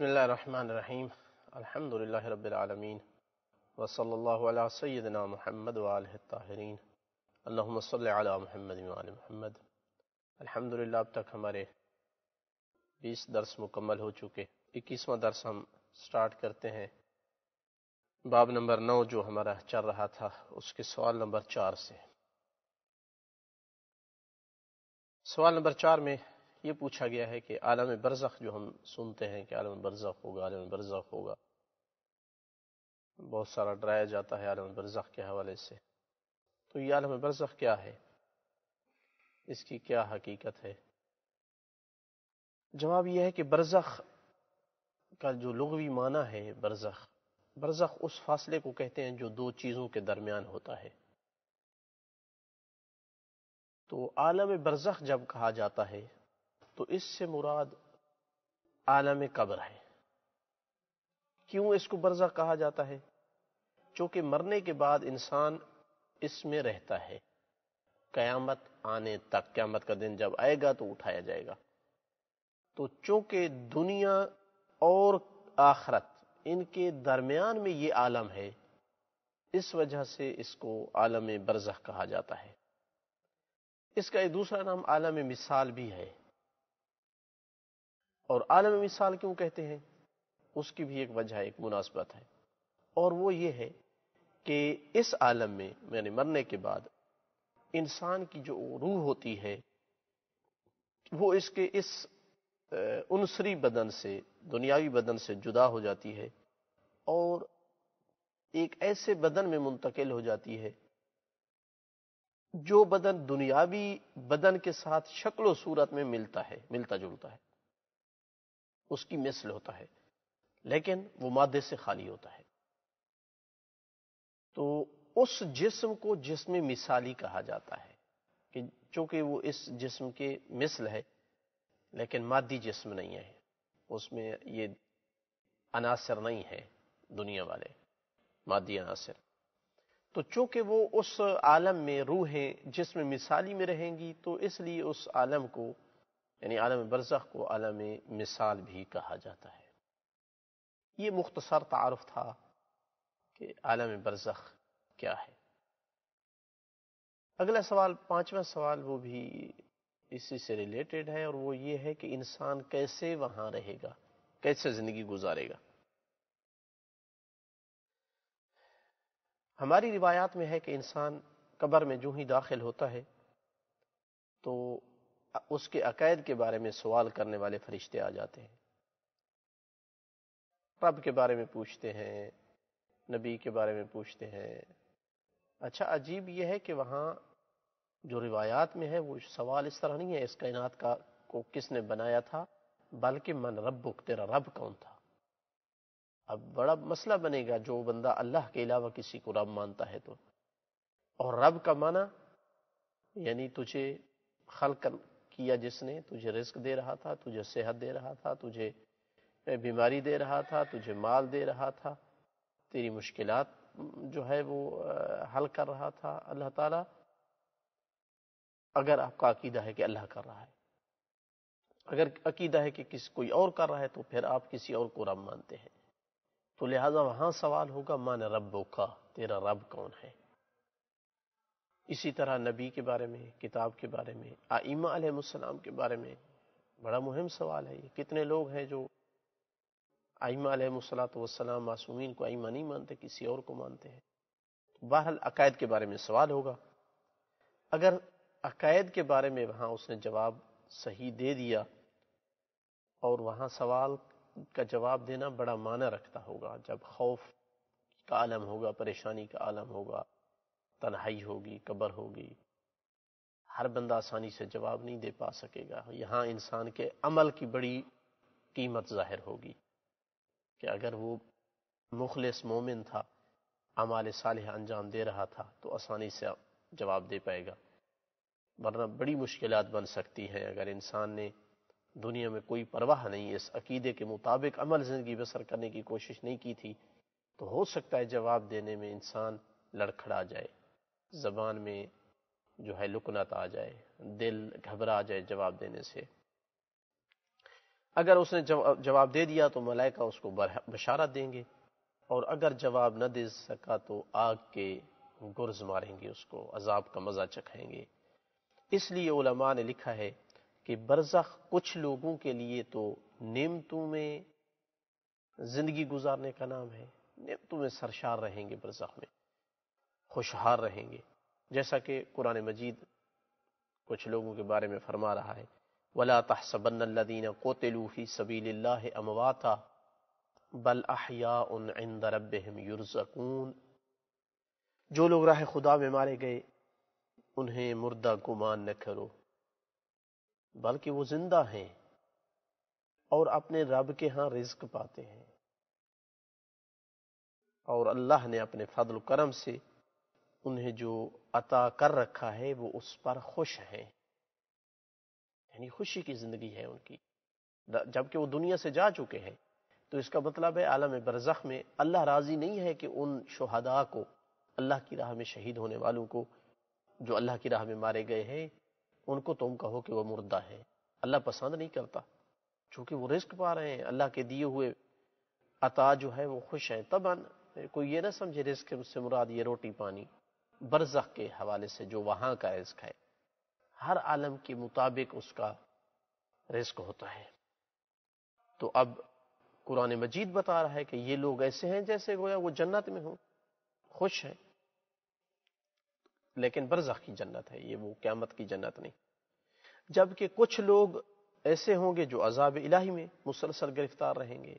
बसमीम अलहमदिल्ला रबालमीन वसल्ला सैदना महमद वालताहरीन अल्लासल महमद महमद अलहमदिल्ला अब तक हमारे बीस दर्स मुकम्मल हो चुके इक्कीसवा दर्स हम स्टार्ट करते हैं बाब नंबर नौ जो हमारा चल रहा था उसके सवाल नंबर चार से सवाल नंबर चार में ये पूछा गया है कि आलम बरज़ख जो हम सुनते हैं कि आलम बरज़ख होगा आलम बरज़ख होगा बहुत सारा डराया जाता है आलम बरज़ख के हवाले से तो ये आलम बरज़ख क्या है इसकी क्या हकीकत है जवाब यह है कि बरज़ख का जो लगवी माना है बरज़ख बरज़ख उस फासले को कहते हैं जो दो चीज़ों के दरमियान होता है तो आलम बरज़ख जब कहा जाता है तो इससे मुराद आलम कब्र है क्यों इसको बरजा कहा जाता है चूंकि मरने के बाद इंसान इसमें रहता है क्यामत आने तक क्यामत का दिन जब आएगा तो उठाया जाएगा तो चूंकि दुनिया और आखरत इनके दरमियान में ये आलम है इस वजह से इसको आलम बरजह कहा जाता है इसका एक दूसरा नाम आलम मिसाल भी है और आलम मिसाल क्यों कहते हैं उसकी भी एक वजह एक मुनासबत है और वो ये है कि इस आलम में मैंने मरने के बाद इंसान की जो रूह होती है वो इसके इस उनसरी बदन से दुनियावी बदन से जुदा हो जाती है और एक ऐसे बदन में मुंतकिल हो जाती है जो बदन दुनियावी बदन के साथ शक्लो सूरत में मिलता है मिलता जुलता है उसकी मिसल होता है लेकिन वो मादे से खाली होता है तो उस जिस्म को जिसम मिसाली कहा जाता है कि चूंकि वो इस जिस्म के मिसल है लेकिन मादी जिस्म नहीं है उसमें ये अनासर नहीं है दुनिया वाले मादी अनासर तो चूंकि वो उस आलम में रूह रूहें जिसमें मिसाली में रहेंगी तो इसलिए उस आलम को यानी आलम बरसख को आलम मिसाल भी कहा जाता है ये मुख्तसर तारफ था कि आलम बरसख क्या है अगला सवाल पांचवा सवाल वो भी इसी से रिलेटेड है और वो ये है कि इंसान कैसे वहां रहेगा कैसे जिंदगी गुजारेगा हमारी रिवायात में है कि इंसान कब्र में जो ही दाखिल होता है तो उसके अकैद के बारे में सवाल करने वाले फरिश्ते आ जाते हैं रब के बारे में पूछते हैं नबी के बारे में पूछते हैं अच्छा अजीब यह है कि वहाँ जो रिवायात में है वो सवाल इस तरह नहीं है इस कायनात का को किसने बनाया था बल्कि मन रबुक तेरा रब कौन था अब बड़ा मसला बनेगा जो बंदा अल्लाह के अलावा किसी को रब मानता है तो और रब का माना यानी तुझे खल किया जिसने तुझे रिस्क दे रहा था तुझे सेहत दे रहा था तुझे बीमारी दे रहा था तुझे माल दे रहा था तेरी मुश्किल जो है वो हल कर रहा था अल्लाह ताला अगर आपका अकीदा है कि अल्लाह कर रहा है अगर अकीदा है कि किसी कोई और कर रहा है तो फिर आप किसी और को रब मानते हैं तो लिहाजा वहां सवाल होगा मान रब का तेरा रब कौन है इसी तरह नबी के बारे में किताब के बारे में आईमा के बारे में बड़ा मुहिम सवाल है ये कितने लोग हैं जो आईमा आलमसलाम मासूमीन को आईमा नहीं मानते किसी और को मानते हैं बहरहाल अकैद के बारे में सवाल होगा अगर अकायद के बारे में वहाँ उसने जवाब सही दे दिया और वहाँ सवाल का जवाब देना बड़ा माना रखता होगा जब खौफ का आलम होगा परेशानी का आलम होगा तनहाई होगी कब्र होगी हर बंदा आसानी से जवाब नहीं दे पा सकेगा यहाँ इंसान के अमल की बड़ी कीमत जाहिर होगी कि अगर वो मुखलिस मोमिन था अमाल साल अंजाम दे रहा था तो आसानी से जवाब दे पाएगा वरना बड़ी मुश्किल बन सकती हैं अगर इंसान ने दुनिया में कोई परवाह नहीं इस अकीदे के मुताबिक अमल जिंदगी बसर करने की कोशिश नहीं की थी तो हो सकता है जवाब देने में इंसान लड़खड़ा जाए ज़बान में जो है लुकनत आ जाए दिल घबरा जाए जवाब देने से अगर उसने जवाब दे दिया तो मलाइका उसको बशारत देंगे और अगर जवाब न दे सका तो आग के गुर्ज मारेंगे उसको अजाब का मज़ा चखाएंगे इसलिए ओलमा ने लिखा है कि बरसख कुछ लोगों के लिए तो नेमतों में जिंदगी गुजारने का नाम है नेमतों में सरशार रहेंगे बरसख में खुशहाल रहेंगे जैसा कि कुरान मजीद कुछ लोगों के बारे में फरमा रहा है वला तहसबनदीन कोतलूफ़ी सबील अमवाता बल अहिया उन रबहम युरजकून जो लोग राह खुदा में मारे गए उन्हें मुर्दा गुमान न करो बल्कि वो जिंदा हैं और अपने रब के यहां रिज्क पाते हैं और अल्लाह ने अपने फजल करम से उन्हें जो अता कर रखा है वो उस पर खुश हैं यानी खुशी की जिंदगी है उनकी जबकि वो दुनिया से जा चुके हैं तो इसका मतलब है आलम बरजख में अल्लाह राजी नहीं है कि उन शहदा को अल्लाह की राह में शहीद होने वालों को जो अल्लाह की राह में मारे गए हैं उनको तुम कहो कि वह मुर्दा है अल्लाह पसंद नहीं करता चूंकि वो रिस्क पा रहे हैं अल्लाह के दिए हुए अता जो है वो खुश हैं तब कोई ये ना समझे रिस्क से मुराद ये रोटी पानी बरजख के हवाले से जो वहां का रिस्क है हर आलम के मुताबिक उसका रिस्क होता है तो अब कुरान मजीद बता रहा है कि ये लोग ऐसे हैं जैसे गोया वो जन्नत में हो खुश हैं लेकिन बरजख की जन्नत है ये वो क्यामत की जन्नत नहीं जबकि कुछ लोग ऐसे होंगे जो अजाब इलाही में मुसलसल गिरफ्तार रहेंगे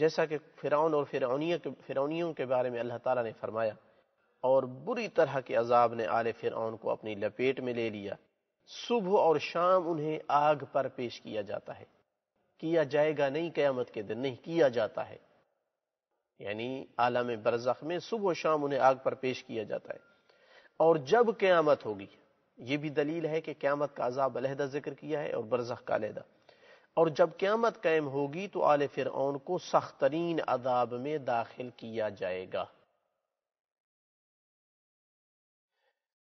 जैसा कि फिरौन और फिरौनियों के बारे में अल्लाह ताला ने फरमाया और बुरी तरह के अजाब ने आल फिर को अपनी लपेट में ले लिया सुबह और शाम उन्हें आग पर पेश किया जाता है किया जाएगा नहीं क्यामत के दिन नहीं किया जाता है यानी आलम बरजख में सुबह शाम उन्हें आग पर पेश किया जाता है और जब क्यामत होगी यह भी दलील है कि क्यामत का अजाब अलहदा जिक्र किया है और बरजख का अलहदा और जब क्यामत कायम होगी तो आल फिर को सख्तरीन अदाब में दाखिल किया जाएगा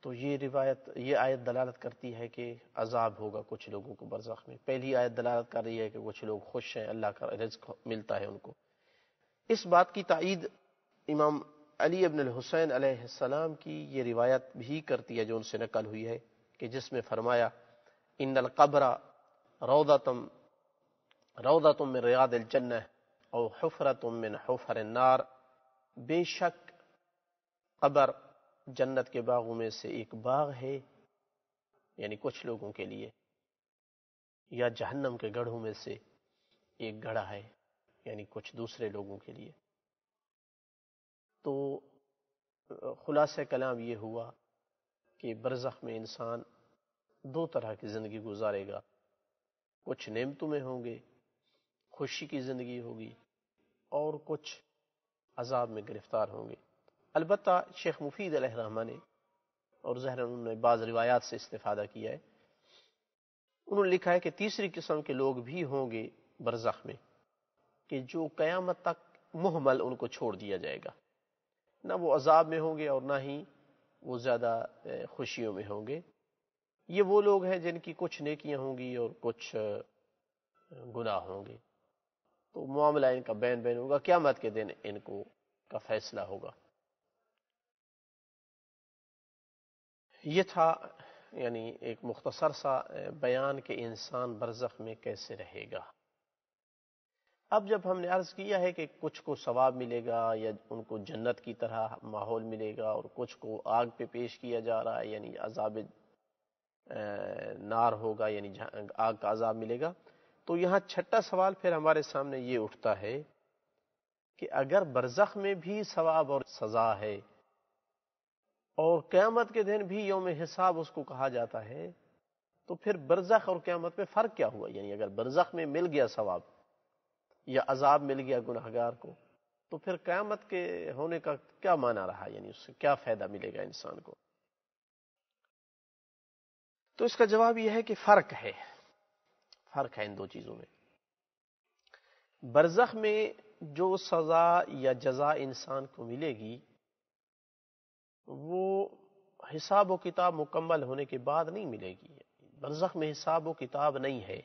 तो ये रिवायत ये आयत दलालत करती है कि अजाब होगा कुछ लोगों को बरसख में पहली आयत दलालत कर रही है कि कुछ लोग खुश हैं अल्लाह का रिज्क मिलता है उनको इस बात की तइद इमाम अली अबन हुसैन अलैहिस्सलाम की ये रिवायत भी करती है जो उनसे नकल हुई है कि जिसमें फरमाया इन अलकबरा रौदा तुम रौदा तुम में रियाद अलजन और हफरा तुम मिन हफर नार बेशक कबर जन्नत के बागों में से एक बाग है यानी कुछ लोगों के लिए या जहन्नम के गढ़ों में से एक गढ़ा है यानी कुछ दूसरे लोगों के लिए तो खुलास कलाम ये हुआ कि बरज़ख में इंसान दो तरह की ज़िंदगी गुजारेगा कुछ नेमतों में होंगे खुशी की ज़िंदगी होगी और कुछ अजाब में गिरफ्तार होंगे अलबत् शेख मुफीद रहमा ने और जहर उन्होंने बाज़ रिवायात से इस्तादा किया है उन्होंने लिखा है कि तीसरी किस्म के लोग भी होंगे बरज़ख में कि जो क्यामत तक मुहमल उनको छोड़ दिया जाएगा ना वो अजाब में होंगे और ना ही वो ज़्यादा खुशियों में होंगे ये वो लोग हैं जिनकी कुछ नकियाँ होंगी और कुछ गुनाह होंगे तो मामला इनका बैन बैन होगा क्या मत के दिन इनको का फैसला होगा ये था यानी एक मुख्तसर सा बयान के इंसान बरजख में कैसे रहेगा अब जब हमने अर्ज किया है कि कुछ को सवाब मिलेगा या उनको जन्नत की तरह माहौल मिलेगा और कुछ को आग पे पेश किया जा रहा है यानी अजाब नार होगा यानी आग का अजाब मिलेगा तो यहाँ छठा सवाल फिर हमारे सामने ये उठता है कि अगर बरजख में भी सवाब और सजा है और क़्यामत के दिन भी योम हिसाब उसको कहा जाता है तो फिर बरजख और क़्यामत में फ़र्क क्या हुआ यानी अगर बरजख में मिल गया सवाब या अजाब मिल गया गुनागार को तो फिर क़्यामत के होने का क्या माना रहा यानी उससे क्या फ़ायदा मिलेगा इंसान को तो इसका जवाब यह है कि फ़र्क है फ़र्क है इन दो चीज़ों में बरजख में जो सज़ा या जजा इंसान को मिलेगी वो हिसाब व किताब मुकम्मल होने के बाद नहीं मिलेगी बरसख में हिसाब व किताब नहीं है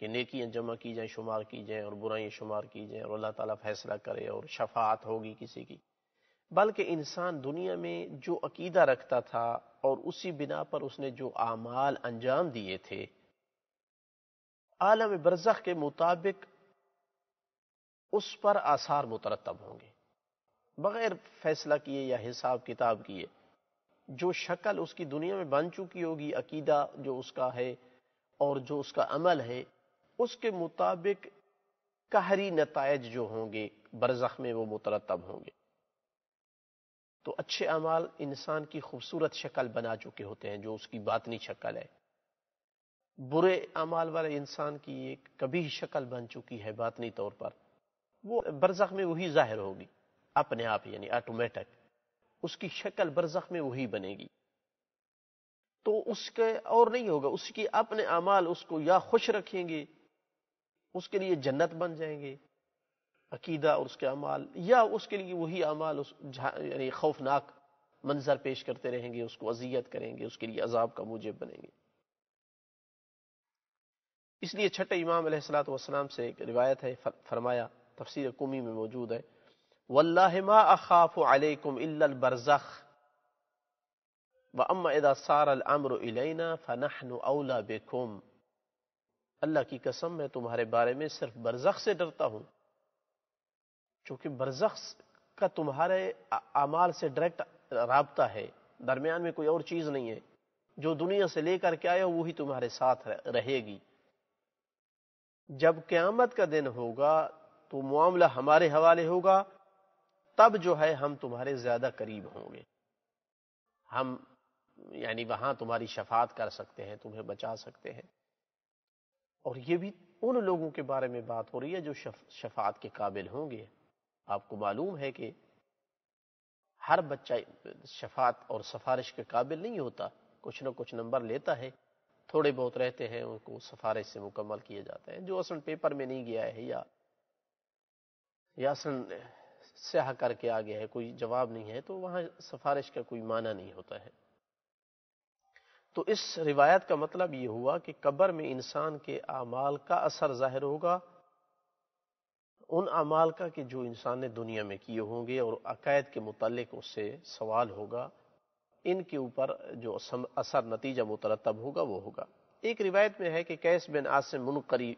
कि नेकियाँ जमा की जाएं शुमार की जाएँ और बुराइयाँ शुमार की जाएँ और अल्लाह ताला फैसला करे और शफात होगी किसी की बल्कि इंसान दुनिया में जो अकीदा रखता था और उसी बिना पर उसने जो आमाल अंजाम दिए थे आलम बरसख के मुताबिक उस पर आसार मुतरतब होंगे बगैर फैसला किए या हिसाब किताब किए जो शक्ल उसकी दुनिया में बन चुकी होगी अकीदा जो उसका है और जो उसका अमल है उसके मुताबिक कहरी नतज जो होंगे बरजख में वो मुतरतब होंगे तो अच्छे अमाल इंसान की खूबसूरत शक्ल बना चुके होते हैं जो उसकी बातनी शक्ल है बुरे अमाल वाले इंसान की एक कभी शक्ल बन चुकी है बातनी तौर पर वो बरजख में वही जाहिर होगी अपने आप यानी ऑटोमेटिक उसकी शक्ल बरजख में वही बनेगी तो उसके और नहीं होगा उसकी अपने अमाल उसको या खुश रखेंगे उसके लिए जन्नत बन जाएंगे अकीदा और उसके अमाल या उसके लिए वही अमाल उस यानी खौफनाक मंजर पेश करते रहेंगे उसको अजियत करेंगे उसके लिए अजाब का मूजब बनेंगे इसलिए छठे इमाम सलात से एक रिवायत है फरमाया तफसीर कुमी में मौजूद है वल्लामा अखाफ अल्लाह की कसम मैं तुम्हारे बारे में सिर्फ बरजख से डरता हूँ चूंकि बरजख का तुम्हारे अमाल से डायरेक्ट रहा है दरमियान में कोई और चीज़ नहीं है जो दुनिया से लेकर के आए वही तुम्हारे साथ रहेगी जब क्यामत का दिन होगा तो मामला हमारे हवाले होगा तब जो है हम तुम्हारे ज्यादा करीब होंगे हम यानी वहां तुम्हारी शफात कर सकते हैं तुम्हें बचा सकते हैं और ये भी उन लोगों के बारे में बात हो रही है जो शफात के काबिल होंगे आपको मालूम है कि हर बच्चा शफात और सफारिश के काबिल नहीं होता कुछ ना कुछ नंबर लेता है थोड़े बहुत रहते हैं उनको सफारिश से मुकम्मल किए जाते हैं जो असल पेपर में नहीं गया है या या असल स्याह करके आ गया है कोई जवाब नहीं है तो वहां सिफारिश का कोई माना नहीं होता है तो इस रिवायत का मतलब ये हुआ कि कब्र में इंसान के अमाल का असर जाहिर होगा उन अमाल का कि जो इंसान ने दुनिया में किए होंगे और अकायद के मुतलक उससे सवाल होगा इनके ऊपर जो असर नतीजा मुतरतब होगा वो होगा एक रिवायत में है कि कैस बिन आसिम मुनकरी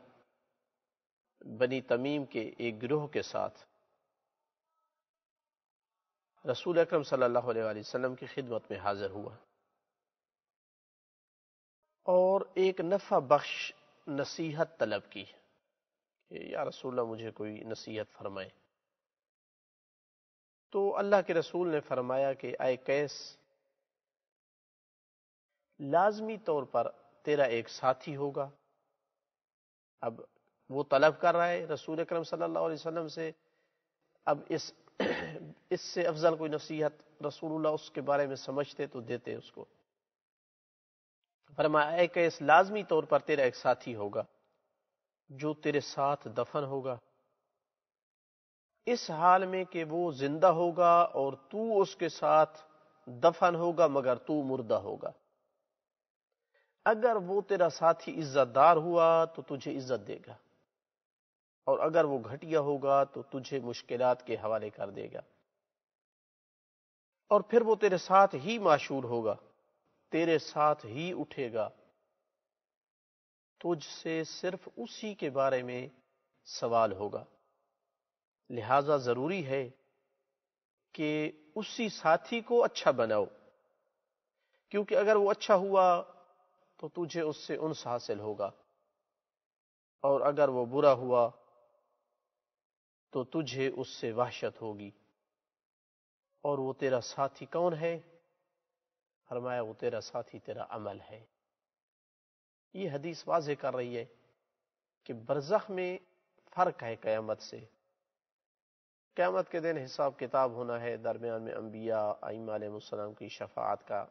बनी तमीम के एक गिरोह के साथ रसूल अक्रम सल्लल्लाहु की खिदमत में हाजिर हुआ और एक नफ़ा बख्श नसीहत तलब की कि या रसूल मुझे कोई नसीहत फरमाए तो अल्लाह के रसूल ने फरमाया कि आए कैस लाजमी तौर पर तेरा एक साथी होगा अब वो तलब कर रहा है रसूल अक्रम सल्लल्लाहु से अब इस इससे अफजल कोई नसीहत रसूल उसके बारे में समझते तो देते उसको फरमाया कि इस लाजमी तौर पर तेरा एक साथी होगा जो तेरे साथ दफन होगा इस हाल में कि वो जिंदा होगा और तू उसके साथ दफन होगा मगर तू मुर्दा होगा अगर वो तेरा साथी इज्जतदार हुआ तो तुझे इज्जत देगा और अगर वो घटिया होगा तो तुझे मुश्किलात के हवाले कर देगा और फिर वो तेरे साथ ही माशूर होगा तेरे साथ ही उठेगा तुझसे सिर्फ उसी के बारे में सवाल होगा लिहाजा जरूरी है कि उसी साथी को अच्छा बनाओ क्योंकि अगर वो अच्छा हुआ तो तुझे उससे उनस हासिल होगा और अगर वो बुरा हुआ तो तुझे उससे वाहशत होगी और वो तेरा साथी कौन है फरमाया वो तेरा साथी तेरा अमल है ये हदीस वाज कर रही है कि बरजख में फर्क है क़्यामत से क़्यामत के दिन हिसाब किताब होना है दरमियान में अम्बिया आईम की शफात का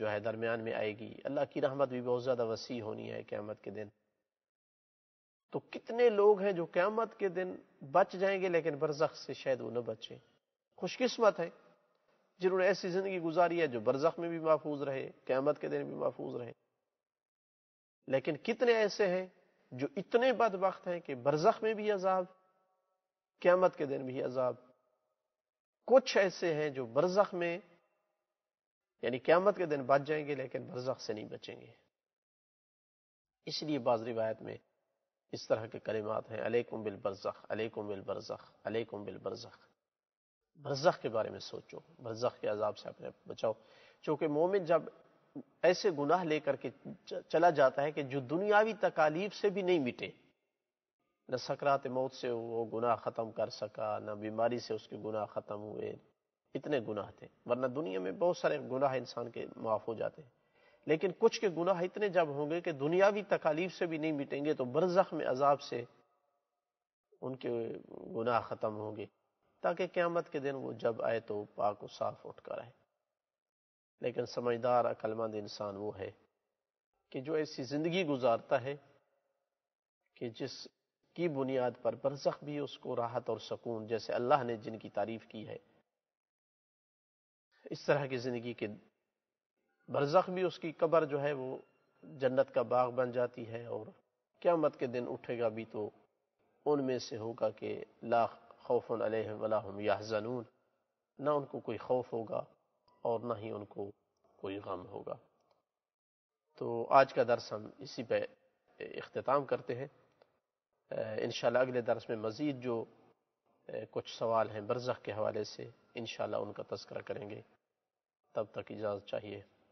जो है दरमियान में आएगी अल्लाह की रहमत भी बहुत ज़्यादा वसी होनी है क़्यामत के दिन तो कितने लोग हैं जो क्यामत के दिन बच जाएंगे लेकिन बरजख से शायद वो न बचे खुशकिस्मत है जिन्होंने ऐसी जिंदगी गुजारी है जो बरजख में भी महफूज रहे क्यामत के दिन भी महफूज रहे लेकिन कितने ऐसे हैं जो इतने बद वक्त हैं कि बरजख में भी अजाब क्यामत के दिन भी अजाब कुछ ऐसे हैं जो बरजख में यानी क्यामत के दिन बच जाएंगे लेकिन बरजख से नहीं बचेंगे इसलिए बाज रिवायत में इस तरह के कलिमात हैं अलेकुम बिल बरजख अलेकुम बिल बरजख अलेकुम बिल बरजख बरजख के बारे में सोचो बरजख के अजाब से अपने बचाओ क्योंकि मोमिन जब ऐसे गुनाह लेकर के चला जाता है कि जो दुनियावी तकालीफ से भी नहीं मिटे न सकरात मौत से वो गुनाह ख़त्म कर सका न बीमारी से उसके गुनाह ख़त्म हुए इतने गुनाह थे वरना दुनिया में बहुत सारे गुनाह इंसान के माफ़ हो जाते हैं लेकिन कुछ के गुनाह इतने जब होंगे कि दुनियावी तकालीफ से भी नहीं मिटेंगे तो बरजख में अजाब से उनके गुनाह ख़त्म होंगे ताकि क्यामत के दिन वो जब आए तो पाक साफ उठ कर आए लेकिन समझदार अकलमंद इंसान वो है कि जो ऐसी ज़िंदगी गुजारता है कि जिस की बुनियाद पर बरसख भी उसको राहत और सुकून जैसे अल्लाह ने जिनकी तारीफ की है इस तरह की ज़िंदगी के बरजख भी उसकी कबर जो है वो जन्नत का बाग बन जाती है और क्या मत के दिन उठेगा भी तो उनमें से होगा कि लाख खौफ या जनून ना उनको कोई खौफ होगा और ना ही उनको कोई गम होगा तो आज का दर्स हम इसी पे अख्ताम करते हैं इन अगले दर्स में मज़ीद जो कुछ सवाल हैं बरज़ के हवाले से इन उनका तस्करा करेंगे तब तक इजाज़त चाहिए